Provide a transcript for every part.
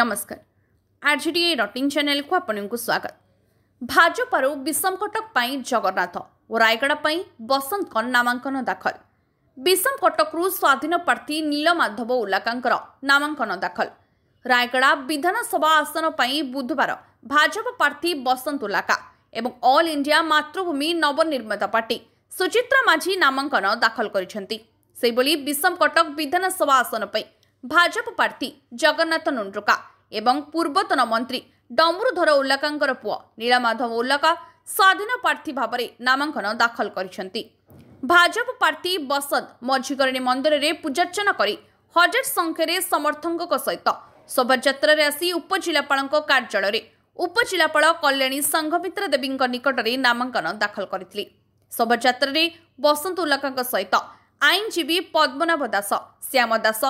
ନମସ୍କାର ଆର୍ଜିଡିଏ ରଟିଂ ଚ୍ୟାନେଲକୁ ଆପଣଙ୍କୁ ସ୍ୱାଗତ ଭାଜପାରୁ ବିଷମକଟକ ପାଇଁ ଜଗନ୍ନାଥ ଓ ରାୟଗଡ଼ା ପାଇଁ ବସନ୍ତଙ୍କ ନାମାଙ୍କନ ଦାଖଲ ବିଷମକଟକରୁ ସ୍ୱାଧୀନ ପ୍ରାର୍ଥୀ ନୀଳମାଧବ ଉଲ୍ଲାକାଙ୍କର ନାମାଙ୍କନ ଦାଖଲ ରାୟଗଡ଼ା ବିଧାନସଭା ଆସନ ପାଇଁ ବୁଧବାର ଭାଜପା ପ୍ରାର୍ଥୀ ବସନ୍ତ ଉଲ୍ଲାକା ଏବଂ ଅଲ୍ ଇଣ୍ଡିଆ ମାତୃଭୂମି ନବନିର୍ମିତ ପାର୍ଟି ସୁଚିତ୍ରା ମାଝୀ ନାମାଙ୍କନ ଦାଖଲ କରିଛନ୍ତି ସେହିଭଳି ବିଷମକଟକ ବିଧାନସଭା ଆସନ ପାଇଁ ଭାଜପ ପ୍ରାର୍ଥୀ ଜଗନ୍ନାଥ ନୁଣ୍ଡୁକା ଏବଂ ପୂର୍ବତନ ମନ୍ତ୍ରୀ ଡମ୍ରୁଧର ଉଲ୍ଲାକାଙ୍କର ପୁଅ ନୀଳମାଧବ ଉଲ୍ଲାକା ସ୍ୱାଧୀନ ପ୍ରାର୍ଥୀ ଭାବରେ ନାମାଙ୍କନ ଦାଖଲ କରିଛନ୍ତି ଭାଜପ ପ୍ରାର୍ଥୀ ବସଦ ମଝିକରଣୀ ମନ୍ଦିରରେ ପୂଜାର୍ଚ୍ଚନା କରି ହଜାର ସଂଖ୍ୟାରେ ସମର୍ଥକଙ୍କ ସହିତ ଶୋଭାଯାତ୍ରାରେ ଆସି ଉପଜିଲ୍ଲାପାଳଙ୍କ କାର୍ଯ୍ୟାଳୟରେ ଉପଜିଲ୍ଲାପାଳ କଲ୍ୟାଣୀ ସଂଘମିତ୍ରା ଦେବୀଙ୍କ ନିକଟରେ ନାମାଙ୍କନ ଦାଖଲ କରିଥିଲେ ଶୋଭାଯାତ୍ରାରେ ବସନ୍ତ ଉଲ୍ଲାକାଙ୍କ ସହିତ ଆଇନଜୀବୀ ପଦ୍ମନାଭ ଦାସ ଶ୍ୟାମ ଦାସ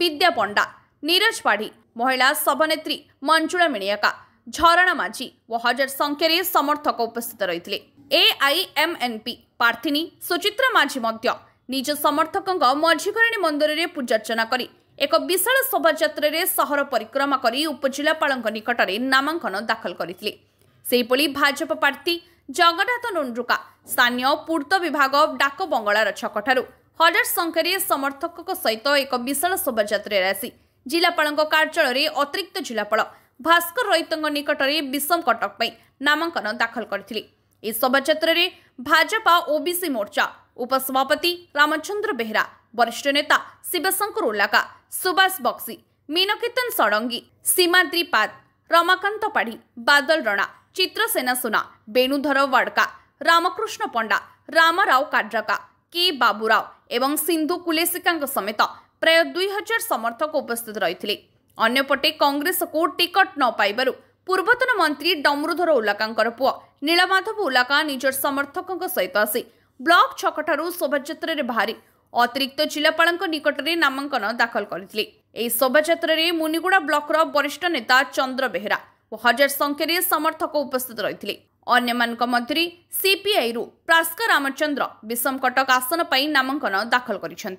ବିଦ୍ୟା ପଣ୍ଡା ନିରଜ ପାଢ଼ୀ ମହିଳା ସଭନେତ୍ରୀ ମଞ୍ଜୁଳା ମିଣିଆକା ଝରଣା ମାଝି ଓ ହଜାର ସଂଖ୍ୟାରେ ସମର୍ଥକ ଉପସ୍ଥିତ ରହିଥିଲେ ଏଆଇଏମ୍ଏନ୍ପି ପ୍ରାର୍ଥିନୀ ସୁଚିତ୍ରା ମାଝି ମଧ୍ୟ ନିଜ ସମର୍ଥକଙ୍କ ମଝିକରଣୀ ମନ୍ଦିରରେ ପୂଜାର୍ଚ୍ଚନା କରି ଏକ ବିଶାଳ ଶୋଭାଯାତ୍ରାରେ ସହର ପରିକ୍ରମା କରି ଉପଜିଲ୍ଲାପାଳଙ୍କ ନିକଟରେ ନାମାଙ୍କନ ଦାଖଲ କରିଥିଲେ ସେହିଭଳି ଭାଜପା ପ୍ରାର୍ଥୀ ଜଗନ୍ନାଥ ନୁଣ୍ଡୁକା ସ୍ଥାନୀୟ ପୂର୍ତ୍ତ ବିଭାଗ ଡାକ ବଙ୍ଗଳାର ଛକଠାରୁ ହଜାର ସଂଖ୍ୟାରେ ସମର୍ଥକଙ୍କ ସହିତ ଏକ ବିଶାଳ ଶୋଭାଯାତ୍ରାରେ ଆସି ଜିଲ୍ଲାପାଳଙ୍କ କାର୍ଯ୍ୟାଳୟରେ ଅତିରିକ୍ତ ଜିଲ୍ଲାପାଳ ଭାସ୍କର ରୋହିତଙ୍କ ନିକଟରେ ବିଷମ କଟକ ପାଇଁ ନାମାଙ୍କନ ଦାଖଲ କରିଥିଲେ ଏହି ଶୋଭାଯାତ୍ରାରେ ଭାଜପା ଓବିସି ମୋର୍ଚ୍ଚା ଉପସଭାପତି ରାମଚନ୍ଦ୍ର ବେହେରା ବରିଷ୍ଠ ନେତା ଶିବଶଙ୍କର ଉଲାକା ସୁବାସ ବକ୍ସି ମୀନକେତନ ଷଡ଼ଙ୍ଗୀ ସୀମା ତ୍ରିପାଦ ରମାକାନ୍ତ ପାଢ଼ୀ ବାଦଲ ରଣା ଚିତ୍ରସେନା ସୁନା ବେଣୁଧର ୱାଡ଼କା ରାମକୃଷ୍ଣ ପଣ୍ଡା ରାମାରାଓ କାଡ୍ରାକା କେ ବାବୁରାଓ ଏବଂ ସିନ୍ଧୁ କୁଲେସିକାଙ୍କ ସମେତ ପ୍ରାୟ ଦୁଇ ହଜାର ସମର୍ଥକ ଉପସ୍ଥିତ ରହିଥିଲେ ଅନ୍ୟପଟେ କଂଗ୍ରେସକୁ ଟିକଟ ନ ପାଇବାରୁ ପୂର୍ବତନ ମନ୍ତ୍ରୀ ଡମରୁଧର ଉଲ୍ଲାକାଙ୍କର ପୁଅ ନୀଳମାଧବ ଉଲ୍ଲାକା ନିଜର ସମର୍ଥକଙ୍କ ସହିତ ଆସି ବ୍ଲକ ଛକଠାରୁ ଶୋଭାଯାତ୍ରାରେ ବାହାରି ଅତିରିକ୍ତ ଜିଲ୍ଲାପାଳଙ୍କ ନିକଟରେ ନାମାଙ୍କନ ଦାଖଲ କରିଥିଲେ ଏହି ଶୋଭାଯାତ୍ରାରେ ମୁନିଗୁଡ଼ା ବ୍ଲକର ବରିଷ୍ଠ ନେତା ଚନ୍ଦ୍ର ବେହେରା ଓ ହଜାର ସଂଖ୍ୟାରେ ସମର୍ଥକ ଉପସ୍ଥିତ ରହିଥିଲେ ଅନ୍ୟମାନଙ୍କ ମଧ୍ୟରେ ସିପିଆଇରୁ ପ୍ରାସ୍କ ରାମଚନ୍ଦ୍ର ବିଷମକଟକ ଆସନ ପାଇଁ ନାମାଙ୍କନ ଦାଖଲ କରିଛନ୍ତି